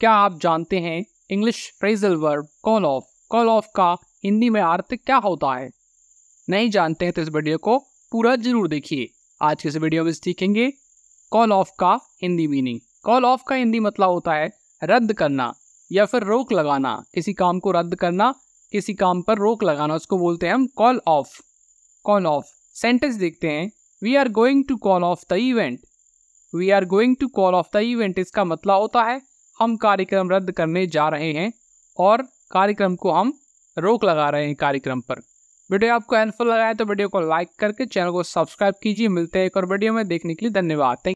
क्या आप जानते हैं English phrasal verb call off call off का हिंदी में अर्थ क्या होता है नहीं जानते हैं तो इस वीडियो को पूरा जरूर देखिए आज के इस वीडियो में सीखेंगे कॉल ऑफ का हिंदी मीनिंग कॉल ऑफ का हिंदी मतलब होता है रद्द करना या फिर रोक लगाना किसी काम को रद्द करना किसी काम पर रोक लगाना उसको बोलते हैं हम call off call off sentence देखते हैं we are going to call off the event we are going to call off the event इसका मतलब होता है हम कार्यक्रम रद्द करने जा रहे हैं और कार्यक्रम को हम रोक लगा रहे हैं कार्यक्रम पर वीडियो आपको हेल्पफुल लगा है तो वीडियो को लाइक करके चैनल को सब्सक्राइब कीजिए मिलते हैं एक और वीडियो में देखने के लिए धन्यवाद थैंक